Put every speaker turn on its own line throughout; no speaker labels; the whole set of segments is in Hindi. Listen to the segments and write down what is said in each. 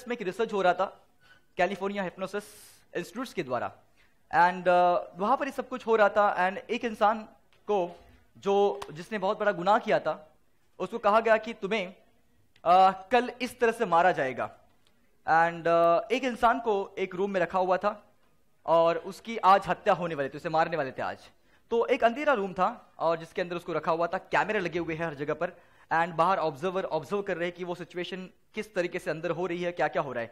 यूएस में एक रिसर्च हो रहा था कैलिफोर्निया हिप्नोसिस इंस्टीट्यूट के द्वारा एंड uh, वहां पर ये सब कुछ हो रहा था एंड एक इंसान को जो जिसने बहुत बड़ा गुनाह किया था उसको कहा गया कि तुम्हें uh, कल इस तरह से मारा जाएगा एंड uh, एक इंसान को एक रूम में रखा हुआ था और उसकी आज हत्या होने वाली थी उसे मारने वाले थे आज तो एक अंधेरा रूम था और जिसके अंदर उसको रखा हुआ था कैमरे लगे हुए हैं हर जगह पर एंड बाहर ऑब्जर्वर ऑब्जर्व कर रहे कि वो सिचुएशन किस तरीके से अंदर हो रही है क्या क्या हो रहा है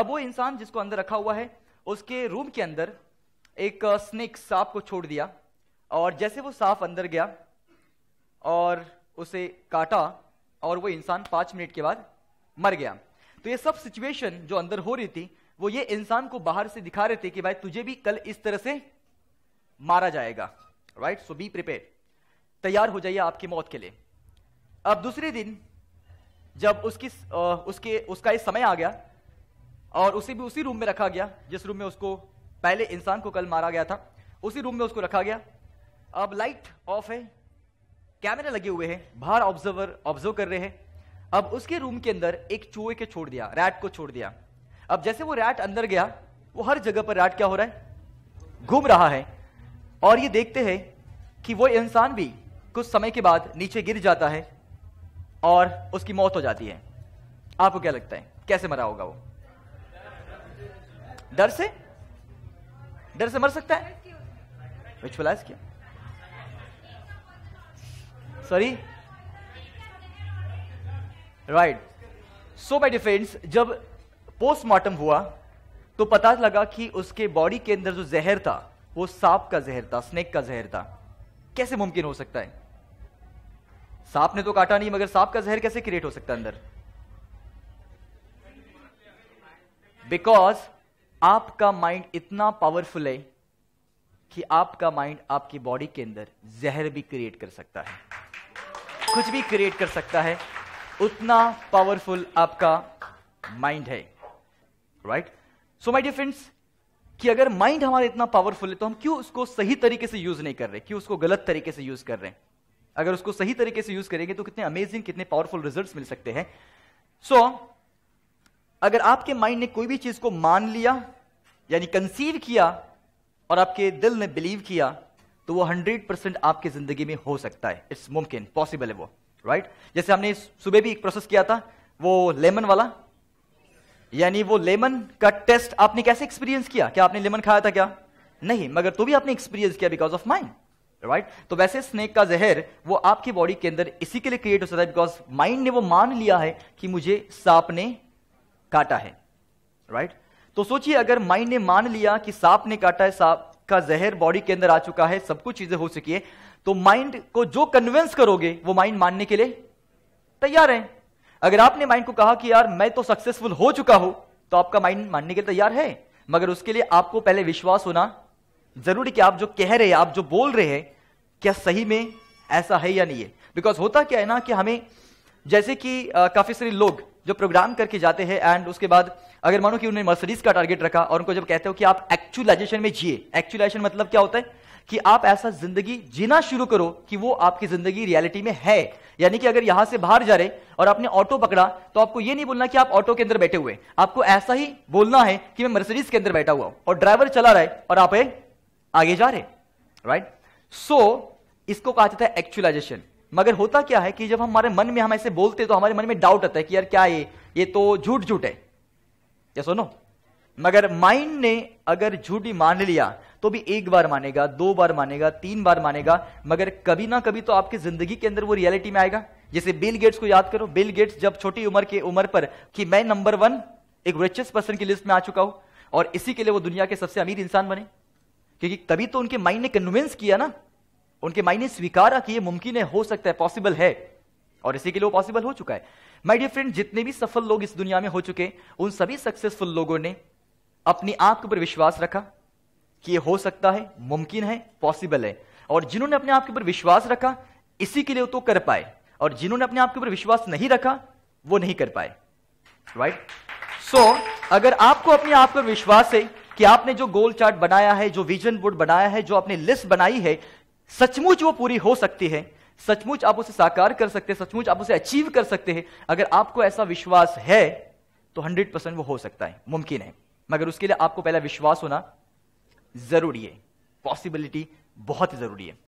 अब वो इंसान जिसको अंदर रखा हुआ है उसके रूम के अंदर एक स्नेक सांप को छोड़ दिया और जैसे वो सांप अंदर गया और उसे काटा और वो इंसान पांच मिनट के बाद मर गया तो ये सब सिचुएशन जो अंदर हो रही थी वो ये इंसान को बाहर से दिखा रहे थे कि भाई तुझे भी कल इस तरह से मारा जाएगा राइट सो बी प्रिपेयर तैयार हो जाइए आपकी मौत के लिए अब दूसरे दिन जब उसकी उसके उसका ये समय आ गया और उसे भी उसी रूम में रखा गया जिस रूम में उसको पहले इंसान को कल मारा गया था उसी रूम में उसको रखा गया अब लाइट ऑफ है कैमरे लगे हुए हैं बाहर ऑब्जर्वर ऑब्जर्व कर रहे हैं अब उसके रूम के अंदर एक चूहे के छोड़ दिया रैट को छोड़ दिया अब जैसे वो रैट अंदर गया वो हर जगह पर रैट क्या हो रहा है घूम रहा है और ये देखते हैं कि वो इंसान भी कुछ समय के बाद नीचे गिर जाता है और उसकी मौत हो जाती है आपको क्या लगता है कैसे मरा होगा वो डर से डर से मर सकता है विचुअलाइज किया sorry right so my defence जब पोस्टमार्टम हुआ तो पता लगा कि उसके बॉडी के अंदर जो जहर था वो सांप का जहर था स्नेक का जहर था कैसे मुमकिन हो सकता है सांप ने तो काटा नहीं मगर सांप का जहर कैसे क्रिएट हो सकता है अंदर बिकॉज आपका माइंड इतना पावरफुल है कि आपका माइंड आपकी बॉडी के अंदर जहर भी क्रिएट कर सकता है कुछ भी क्रिएट कर सकता है उतना पावरफुल आपका माइंड है right so my dear friends कि अगर माइंड हमारा इतना पावरफुल है तो हम क्यों उसको सही तरीके से यूज नहीं कर रहे क्यों उसको गलत तरीके से यूज कर रहे हैं अगर उसको सही तरीके से यूज करेंगे तो कितने अमेजिंग कितने पावरफुल रिजल्ट मिल सकते हैं सो so, अगर आपके माइंड ने कोई भी चीज को मान लिया यानी कंसीव किया और आपके दिल ने बिलीव किया तो वो 100 परसेंट आपकी जिंदगी में हो सकता है इट्स मुमकिन पॉसिबल है वो राइट right? जैसे हमने सुबह भी एक प्रोसेस किया था वो लेमन वाला यानी वो लेमन का टेस्ट आपने कैसे एक्सपीरियंस किया क्या आपने लेमन खाया था क्या नहीं मगर तो भी आपने एक्सपीरियंस किया because of mind right right? तो वैसे स्नेक का जहर वो आपकी बॉडी के अंदर इसी के लिए क्रिएट हो सकता है बिकॉज माइंड ने वो मान लिया है कि मुझे सांप ने काटा है राइट right? तो सोचिए अगर माइंड ने मान लिया कि सांप ने काटा है सांप का जहर बॉडी के अंदर आ चुका है सब कुछ चीजें हो चुकी है तो माइंड को जो कन्विंस करोगे वो माइंड मानने के लिए तैयार है अगर आपने माइंड को कहा कि यार मैं तो सक्सेसफुल हो चुका हूं तो आपका माइंड मानने के लिए तैयार है मगर उसके लिए आपको पहले विश्वास होना जरूरी कि आप जो कह रहे हैं आप जो बोल रहे हैं क्या सही में ऐसा है या नहीं है बिकॉज होता क्या है ना कि हमें जैसे कि काफ़ी सारे लोग जो प्रोग्राम करके जाते हैं एंड उसके बाद अगर मानो कि उन्होंने मर्सरीज का टारगेट रखा और उनको जब कहते हो कि आप एक्चुअलाइजेशन में जिए एक्चुअलाइजेशन मतलब क्या होता है कि आप ऐसा जिंदगी जीना शुरू करो कि वो आपकी जिंदगी रियलिटी में है यानी कि अगर यहां से बाहर जा रहे और आपने ऑटो पकड़ा तो आपको ये नहीं बोलना कि आप ऑटो के अंदर बैठे हुए आपको ऐसा ही बोलना है कि मैं मर्सरीज के अंदर बैठा हुआ हूं और ड्राइवर चला रहा है और आप आगे जा रहे राइट सो right? इसको कहा जाता है एक्चुअलाइजेशन मगर होता क्या है कि जब हमारे मन में हम ऐसे बोलते हैं तो हमारे मन में डाउट आता है कि यार क्या ये ये तो झूठ झूठ है या सुनो मगर माइंड ने अगर झूठ ही मान लिया तो भी एक बार मानेगा दो बार मानेगा तीन बार मानेगा मगर कभी ना कभी तो आपकी जिंदगी के अंदर वो रियलिटी में आएगा जैसे बिल गेट्स को याद करो बिल गेट्स जब छोटी उम्र के उम्र पर कि मैं नंबर वन एक रिचेस्ट पर्सन की लिस्ट में आ चुका हूं और इसी के लिए वो दुनिया के सबसे अमीर इंसान बने क्योंकि तभी तो उनके माइंड ने कन्विंस किया ना उनके मायने स्वीकारा कि यह मुमकिन है हो सकता है पॉसिबल है और इसी के लिए पॉसिबल हो चुका है माय डियर फ्रेंड जितने भी सफल लोग इस दुनिया में हो चुके उन सभी सक्सेसफुल लोगों ने अपनी आंख के ऊपर विश्वास रखा कि ये हो सकता है मुमकिन है पॉसिबल है और जिन्होंने अपने आप के ऊपर विश्वास रखा इसी के लिए तो कर पाए और जिन्होंने अपने आप के ऊपर विश्वास नहीं रखा वो नहीं कर पाए राइट सो so, अगर आपको अपने आप पर विश्वास है कि आपने जो गोल चार्ट बनाया है जो विजन बोर्ड बनाया है जो आपने लिस्ट बनाई है सचमुच वो पूरी हो सकती है सचमुच आप उसे साकार कर सकते हैं सचमुच आप उसे अचीव कर सकते हैं अगर आपको ऐसा विश्वास है तो हंड्रेड परसेंट वो हो सकता है मुमकिन है मगर उसके लिए आपको पहला विश्वास होना जरूरी है पॉसिबिलिटी बहुत जरूरी है